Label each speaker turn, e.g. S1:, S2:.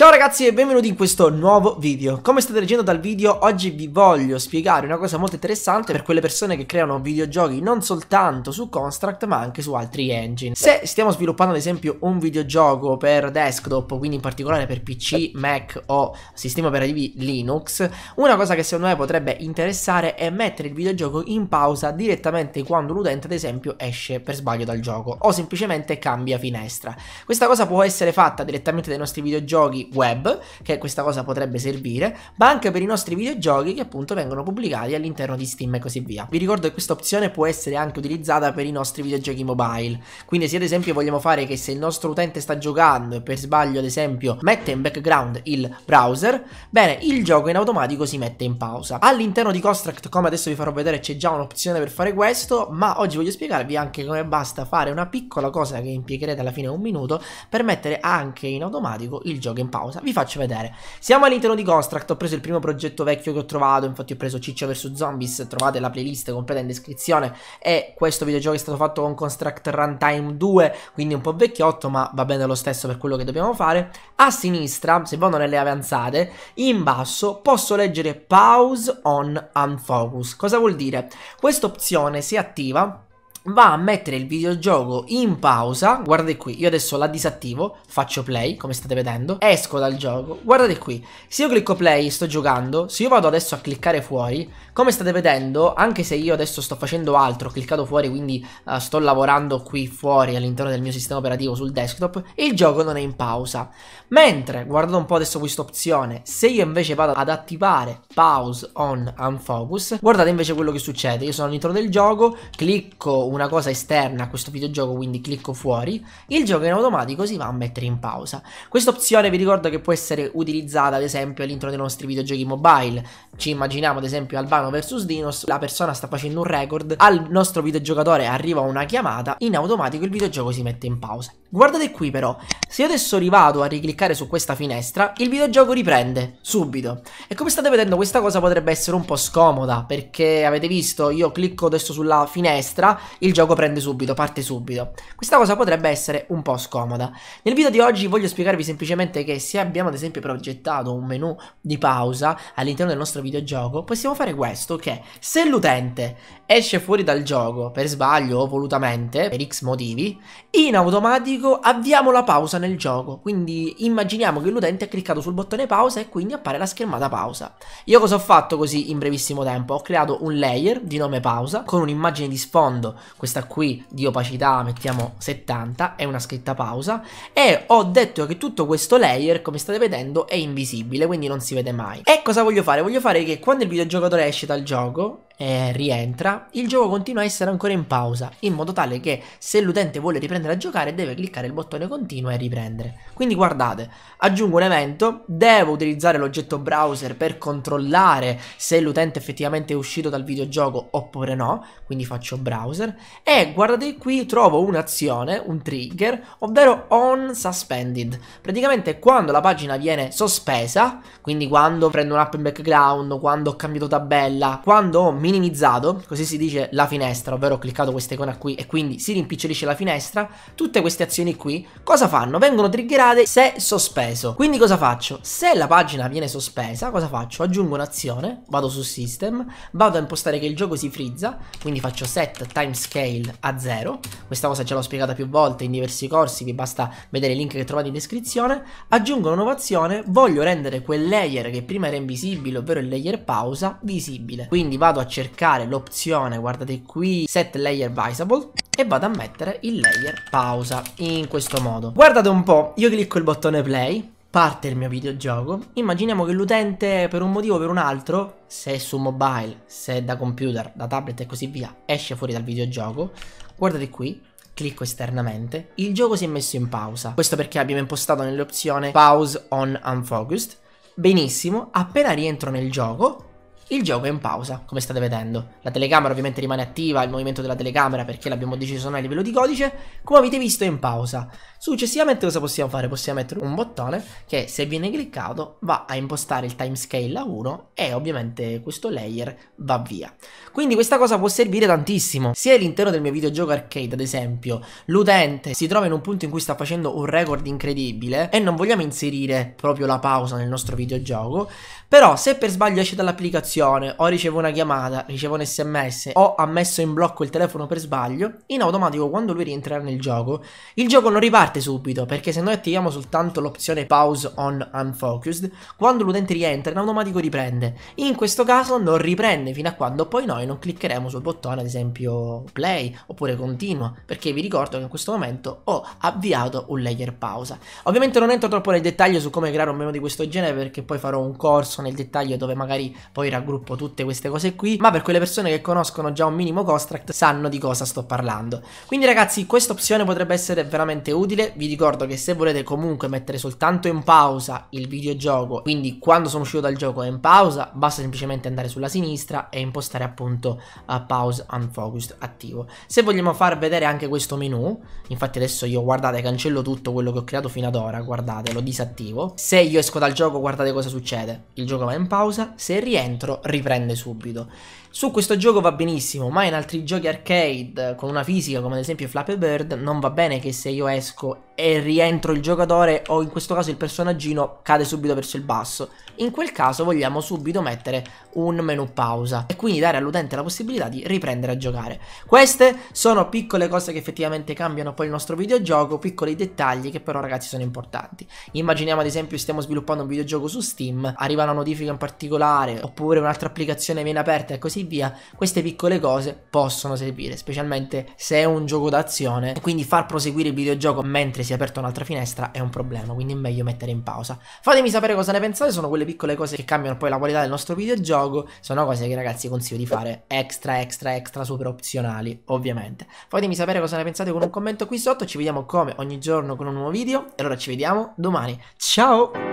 S1: Ciao ragazzi e benvenuti in questo nuovo video Come state leggendo dal video oggi vi voglio spiegare una cosa molto interessante per quelle persone che creano videogiochi non soltanto su Construct ma anche su altri engine Se stiamo sviluppando ad esempio un videogioco per desktop quindi in particolare per PC, Mac o sistemi operativi Linux Una cosa che secondo me potrebbe interessare è mettere il videogioco in pausa direttamente quando l'utente ad esempio esce per sbaglio dal gioco O semplicemente cambia finestra Questa cosa può essere fatta direttamente dai nostri videogiochi web, che questa cosa potrebbe servire, ma anche per i nostri videogiochi che appunto vengono pubblicati all'interno di Steam e così via. Vi ricordo che questa opzione può essere anche utilizzata per i nostri videogiochi mobile, quindi se ad esempio vogliamo fare che se il nostro utente sta giocando e per sbaglio ad esempio mette in background il browser, bene, il gioco in automatico si mette in pausa. All'interno di Construct, come adesso vi farò vedere, c'è già un'opzione per fare questo, ma oggi voglio spiegarvi anche come basta fare una piccola cosa che impiegherete alla fine un minuto per mettere anche in automatico il gioco in pausa causa. Vi faccio vedere. Siamo all'interno di Construct, ho preso il primo progetto vecchio che ho trovato, infatti ho preso Ciccia vs Zombies, trovate la playlist completa in descrizione e questo videogioco è stato fatto con Construct Runtime 2, quindi un po' vecchiotto, ma va bene lo stesso per quello che dobbiamo fare. A sinistra, se vado nelle avanzate, in basso posso leggere Pause on Unfocus. Cosa vuol dire? Questa opzione si attiva va a mettere il videogioco in pausa, guardate qui, io adesso la disattivo, faccio play, come state vedendo, esco dal gioco, guardate qui, se io clicco play sto giocando, se io vado adesso a cliccare fuori, come state vedendo, anche se io adesso sto facendo altro, ho cliccato fuori, quindi uh, sto lavorando qui fuori all'interno del mio sistema operativo sul desktop, il gioco non è in pausa, mentre, guardate un po' adesso questa opzione, se io invece vado ad attivare pause on unfocus, guardate invece quello che succede, io sono all'interno del gioco, clicco una cosa esterna a questo videogioco, quindi clicco fuori, il gioco in automatico si va a mettere in pausa. Questa opzione vi ricordo che può essere utilizzata ad esempio all'interno dei nostri videogiochi mobile. Ci immaginiamo ad esempio Albano vs Dinos, la persona sta facendo un record, al nostro videogiocatore arriva una chiamata, in automatico il videogioco si mette in pausa. Guardate qui però, se io adesso rivado a ricliccare su questa finestra, il videogioco riprende, subito. E come state vedendo questa cosa potrebbe essere un po' scomoda, perché avete visto, io clicco adesso sulla finestra, il gioco prende subito, parte subito. Questa cosa potrebbe essere un po' scomoda. Nel video di oggi voglio spiegarvi semplicemente che se abbiamo ad esempio progettato un menu di pausa all'interno del nostro videogioco, possiamo fare questo, che se l'utente esce fuori dal gioco per sbaglio o volutamente, per x motivi, in automatico dico avviamo la pausa nel gioco, quindi immaginiamo che l'utente ha cliccato sul bottone pausa e quindi appare la schermata pausa. Io cosa ho fatto così in brevissimo tempo? Ho creato un layer di nome pausa con un'immagine di sfondo, questa qui di opacità mettiamo 70 è una scritta pausa e ho detto che tutto questo layer come state vedendo è invisibile quindi non si vede mai. E cosa voglio fare? Voglio fare che quando il videogiocatore esce dal gioco eh, rientra, il gioco continua a essere ancora in pausa, in modo tale che se l'utente vuole riprendere a giocare deve cliccare il bottone continua e riprendere. Quindi guardate, aggiungo un evento, devo utilizzare l'oggetto browser per controllare se l'utente effettivamente è uscito dal videogioco oppure no, quindi faccio browser, e guardate qui trovo un'azione, un trigger, ovvero on suspended. Praticamente quando la pagina viene sospesa, quindi quando prendo un'app in background, quando ho cambiato tabella, quando ho mi minimizzato, così si dice la finestra, ovvero ho cliccato questa icona qui e quindi si rimpicciolisce la finestra, tutte queste azioni qui cosa fanno? Vengono triggerate se sospeso. Quindi cosa faccio? Se la pagina viene sospesa, cosa faccio? Aggiungo un'azione, vado su system, vado a impostare che il gioco si frizza, quindi faccio set timescale a 0, questa cosa ce l'ho spiegata più volte in diversi corsi, vi basta vedere il link che trovate in descrizione, aggiungo una azione, voglio rendere quel layer che prima era invisibile, ovvero il layer pausa, visibile. Quindi vado a cercare cercare l'opzione, guardate qui, set layer visible e vado a mettere il layer pausa in questo modo. Guardate un po', io clicco il bottone play, parte il mio videogioco, immaginiamo che l'utente per un motivo o per un altro, se è su mobile, se è da computer, da tablet e così via, esce fuori dal videogioco, guardate qui, clicco esternamente, il gioco si è messo in pausa, questo perché abbiamo impostato nell'opzione pause on unfocused, benissimo, appena rientro nel gioco, il gioco è in pausa, come state vedendo. La telecamera ovviamente rimane attiva, il movimento della telecamera perché l'abbiamo deciso a livello di codice, come avete visto è in pausa. Successivamente cosa possiamo fare? Possiamo mettere un bottone che se viene cliccato va a impostare il timescale a 1 e ovviamente questo layer va via. Quindi questa cosa può servire tantissimo. Se all'interno del mio videogioco arcade, ad esempio, l'utente si trova in un punto in cui sta facendo un record incredibile e non vogliamo inserire proprio la pausa nel nostro videogioco, però se per sbaglio esce dall'applicazione un'informazione, o ricevo una chiamata, ricevo un sms, o ha messo in blocco il telefono per sbaglio, in automatico quando lui rientrerà nel gioco, il gioco non riparte subito, perché se noi attiviamo soltanto l'opzione pause on unfocused, quando l'utente rientra in automatico riprende. In questo caso non riprende fino a quando poi noi non cliccheremo sul bottone ad esempio play oppure continua, perché vi ricordo che in questo momento ho avviato un layer pausa. Ovviamente non entro troppo nel dettaglio su come creare un menu di questo genere perché poi farò un corso nel dettaglio dove magari poi raggruppare gruppo tutte queste cose qui, ma per quelle persone che conoscono già un minimo contract sanno di cosa sto parlando. Quindi ragazzi, questa opzione potrebbe essere veramente utile, vi ricordo che se volete comunque mettere soltanto in pausa il videogioco, quindi quando sono uscito dal gioco è in pausa, basta semplicemente andare sulla sinistra e impostare appunto uh, pause unfocused attivo. Se vogliamo far vedere anche questo menu, infatti adesso io guardate cancello tutto quello che ho creato fino ad ora, guardate lo disattivo, se io esco dal gioco guardate cosa succede, il gioco va in pausa, se rientro riprende subito. Su questo gioco va benissimo, ma in altri giochi arcade con una fisica come ad esempio Flappy Bird non va bene che se io esco e rientro il giocatore o in questo caso il personaggino cade subito verso il basso. In quel caso vogliamo subito mettere un menu pausa e quindi dare all'utente la possibilità di riprendere a giocare. Queste sono piccole cose che effettivamente cambiano poi il nostro videogioco, piccoli dettagli che però ragazzi sono importanti. Immaginiamo ad esempio stiamo sviluppando un videogioco su Steam, arriva una notifica in particolare oppure un'altra applicazione viene aperta e così così via, queste piccole cose possono servire, specialmente se è un gioco d'azione. E Quindi far proseguire il videogioco mentre si è aperta un'altra finestra è un problema, quindi è meglio mettere in pausa. Fatemi sapere cosa ne pensate, sono quelle piccole cose che cambiano poi la qualità del nostro videogioco, sono cose che ragazzi consiglio di fare extra extra extra super opzionali, ovviamente. Fatemi sapere cosa ne pensate con un commento qui sotto, ci vediamo come ogni giorno con un nuovo video e allora ci vediamo domani. Ciao!